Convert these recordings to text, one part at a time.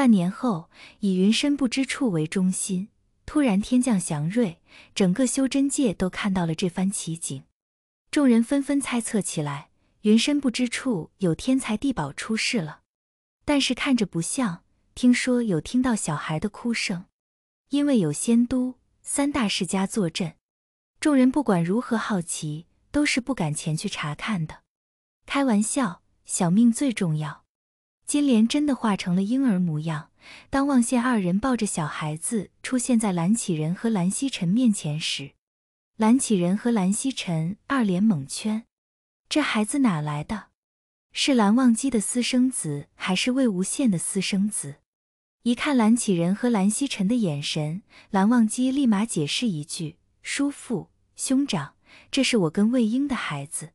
半年后，以云深不知处为中心，突然天降祥瑞，整个修真界都看到了这番奇景，众人纷纷猜测起来：云深不知处有天才地宝出世了。但是看着不像，听说有听到小孩的哭声，因为有仙都三大世家坐镇，众人不管如何好奇，都是不敢前去查看的。开玩笑，小命最重要。金莲真的化成了婴儿模样。当望羡二人抱着小孩子出现在蓝启仁和蓝曦臣面前时，蓝启仁和蓝曦臣二脸懵圈，这孩子哪来的？是蓝忘机的私生子，还是魏无羡的私生子？一看蓝启仁和蓝曦臣的眼神，蓝忘机立马解释一句：“叔父，兄长，这是我跟魏婴的孩子。”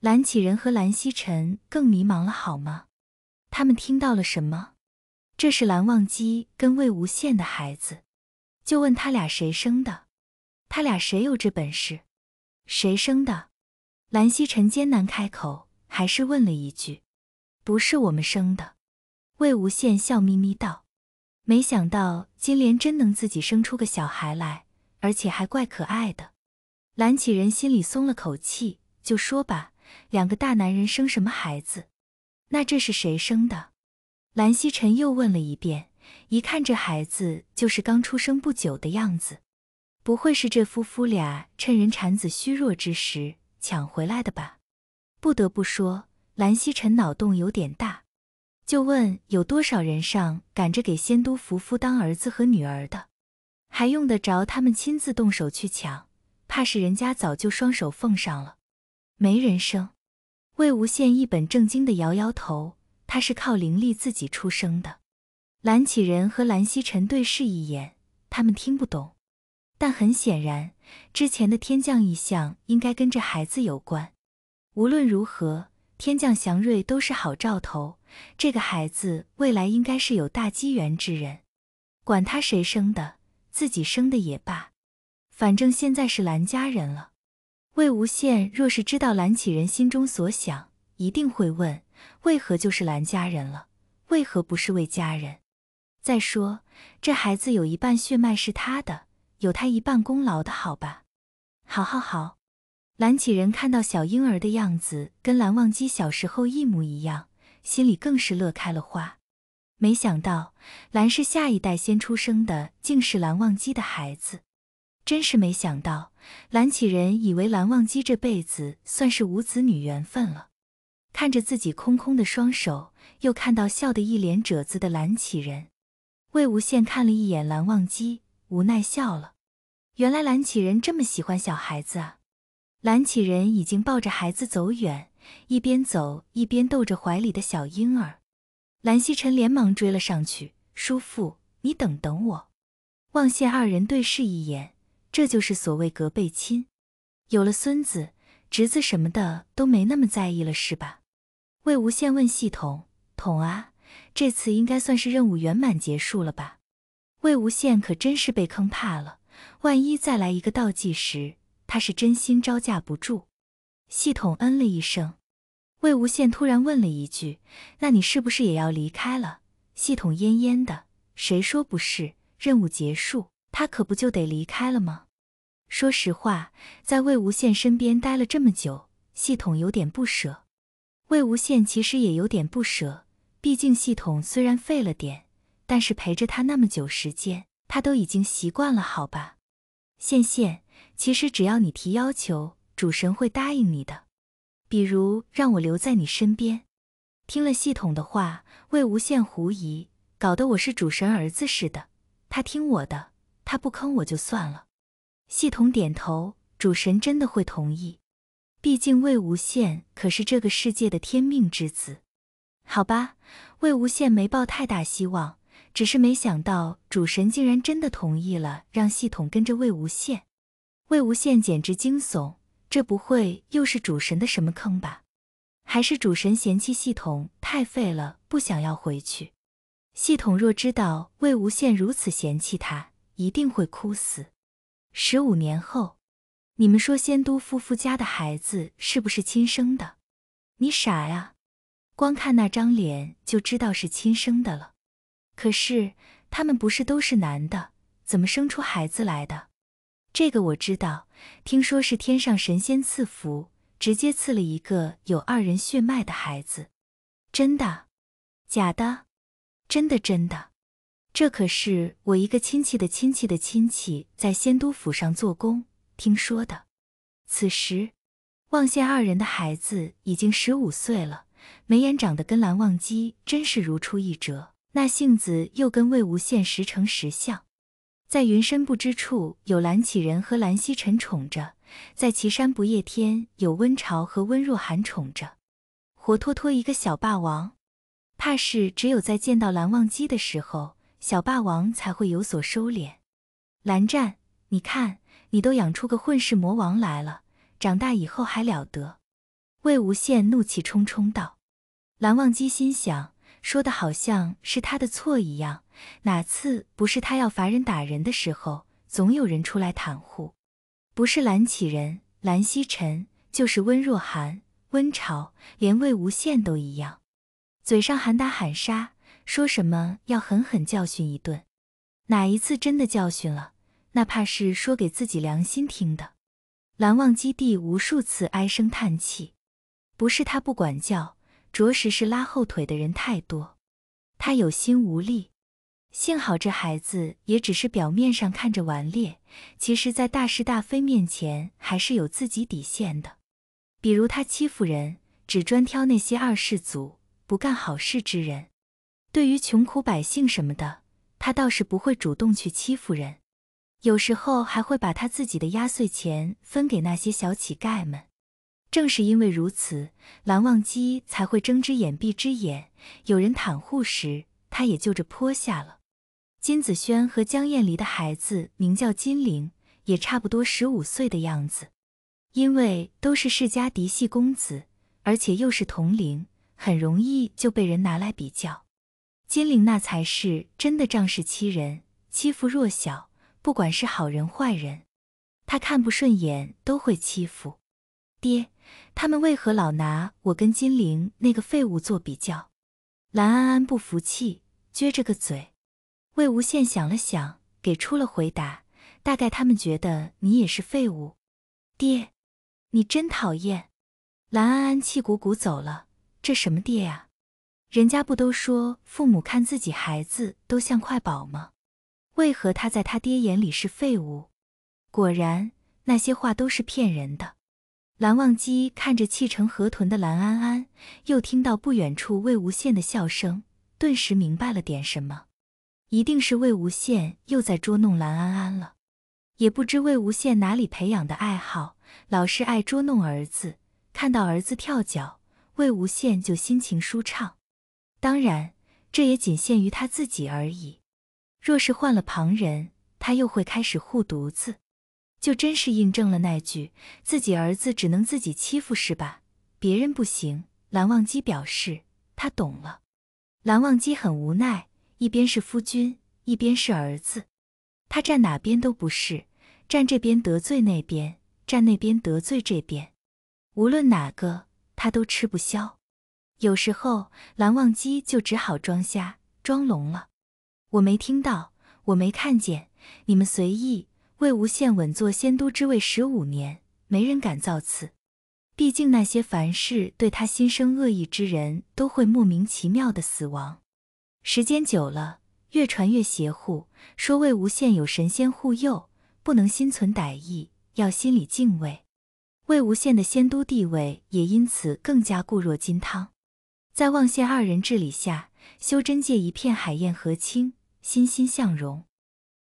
蓝启仁和蓝曦臣更迷茫了，好吗？他们听到了什么？这是蓝忘机跟魏无羡的孩子，就问他俩谁生的，他俩谁有这本事，谁生的？蓝曦臣艰难开口，还是问了一句：“不是我们生的。”魏无羡笑眯眯道：“没想到金莲真能自己生出个小孩来，而且还怪可爱的。”蓝启仁心里松了口气，就说吧：“两个大男人生什么孩子？”那这是谁生的？蓝曦臣又问了一遍。一看这孩子就是刚出生不久的样子，不会是这夫妇俩趁人产子虚弱之时抢回来的吧？不得不说，蓝曦臣脑洞有点大。就问有多少人上赶着给仙都夫妇当儿子和女儿的？还用得着他们亲自动手去抢？怕是人家早就双手奉上了，没人生。魏无羡一本正经的摇摇头，他是靠灵力自己出生的。蓝启仁和蓝曦臣对视一眼，他们听不懂，但很显然，之前的天降异象应该跟这孩子有关。无论如何，天降祥瑞都是好兆头，这个孩子未来应该是有大机缘之人。管他谁生的，自己生的也罢，反正现在是蓝家人了。魏无羡若是知道蓝启人心中所想，一定会问：为何就是蓝家人了？为何不是魏家人？再说，这孩子有一半血脉是他的，有他一半功劳的好吧？好，好，好！蓝启人看到小婴儿的样子，跟蓝忘机小时候一模一样，心里更是乐开了花。没想到，蓝氏下一代先出生的，竟是蓝忘机的孩子。真是没想到，蓝启仁以为蓝忘机这辈子算是无子女缘分了。看着自己空空的双手，又看到笑得一脸褶子的蓝启仁，魏无羡看了一眼蓝忘机，无奈笑了。原来蓝启仁这么喜欢小孩子啊！蓝启仁已经抱着孩子走远，一边走一边逗着怀里的小婴儿。蓝曦臣连忙追了上去：“叔父，你等等我！”望羡二人对视一眼。这就是所谓隔辈亲，有了孙子侄子什么的都没那么在意了，是吧？魏无羡问系统：“统啊，这次应该算是任务圆满结束了吧？”魏无羡可真是被坑怕了，万一再来一个倒计时，他是真心招架不住。系统嗯了一声，魏无羡突然问了一句：“那你是不是也要离开了？”系统恹恹的：“谁说不是？任务结束，他可不就得离开了吗？”说实话，在魏无羡身边待了这么久，系统有点不舍。魏无羡其实也有点不舍，毕竟系统虽然废了点，但是陪着他那么久时间，他都已经习惯了。好吧，羡羡，其实只要你提要求，主神会答应你的，比如让我留在你身边。听了系统的话，魏无羡狐疑，搞得我是主神儿子似的。他听我的，他不坑我就算了。系统点头，主神真的会同意，毕竟魏无羡可是这个世界的天命之子。好吧，魏无羡没抱太大希望，只是没想到主神竟然真的同意了，让系统跟着魏无羡。魏无羡简直惊悚，这不会又是主神的什么坑吧？还是主神嫌弃系统太废了，不想要回去？系统若知道魏无羡如此嫌弃他，一定会哭死。十五年后，你们说仙都夫妇家的孩子是不是亲生的？你傻呀，光看那张脸就知道是亲生的了。可是他们不是都是男的，怎么生出孩子来的？这个我知道，听说是天上神仙赐福，直接赐了一个有二人血脉的孩子。真的？假的？真的真的。这可是我一个亲戚的亲戚的亲戚在仙都府上做工听说的。此时，望羡二人的孩子已经十五岁了，眉眼长得跟蓝忘机真是如出一辙，那性子又跟魏无羡十成十像。在云深不知处有蓝启仁和蓝曦臣宠着，在岐山不夜天有温晁和温若寒宠着，活脱脱一个小霸王，怕是只有在见到蓝忘机的时候。小霸王才会有所收敛。蓝湛，你看，你都养出个混世魔王来了，长大以后还了得？魏无羡怒气冲冲道。蓝忘机心想，说的好像是他的错一样。哪次不是他要罚人打人的时候，总有人出来袒护，不是蓝启人、蓝曦臣，就是温若寒、温晁，连魏无羡都一样，嘴上喊打喊杀。说什么要狠狠教训一顿，哪一次真的教训了？那怕是说给自己良心听的。蓝忘机地无数次唉声叹气，不是他不管教，着实是拉后腿的人太多，他有心无力。幸好这孩子也只是表面上看着顽劣，其实在大是大非面前还是有自己底线的。比如他欺负人，只专挑那些二世祖不干好事之人。对于穷苦百姓什么的，他倒是不会主动去欺负人，有时候还会把他自己的压岁钱分给那些小乞丐们。正是因为如此，蓝忘机才会睁只眼闭只眼，有人袒护时，他也就着泼下了。金子轩和江燕离的孩子名叫金玲，也差不多十五岁的样子。因为都是世家嫡系公子，而且又是同龄，很容易就被人拿来比较。金陵那才是真的仗势欺人，欺负弱小，不管是好人坏人，他看不顺眼都会欺负。爹，他们为何老拿我跟金陵那个废物做比较？蓝安安不服气，撅着个嘴。魏无羡想了想，给出了回答：大概他们觉得你也是废物。爹，你真讨厌！蓝安安气鼓鼓走了。这什么爹呀？人家不都说父母看自己孩子都像块宝吗？为何他在他爹眼里是废物？果然那些话都是骗人的。蓝忘机看着气成河豚的蓝安安，又听到不远处魏无羡的笑声，顿时明白了点什么。一定是魏无羡又在捉弄蓝安安了。也不知魏无羡哪里培养的爱好，老是爱捉弄儿子。看到儿子跳脚，魏无羡就心情舒畅。当然，这也仅限于他自己而已。若是换了旁人，他又会开始护犊子，就真是印证了那句“自己儿子只能自己欺负，是吧？别人不行。”蓝忘机表示他懂了。蓝忘机很无奈，一边是夫君，一边是儿子，他站哪边都不是，站这边得罪那边，站那边得罪这边，无论哪个他都吃不消。有时候，蓝忘机就只好装瞎装聋了。我没听到，我没看见，你们随意。魏无羡稳坐仙都之位十五年，没人敢造次。毕竟那些凡事对他心生恶意之人都会莫名其妙的死亡。时间久了，越传越邪乎，说魏无羡有神仙护佑，不能心存歹意，要心里敬畏。魏无羡的仙都地位也因此更加固若金汤。在望县二人治理下，修真界一片海晏河清，欣欣向荣。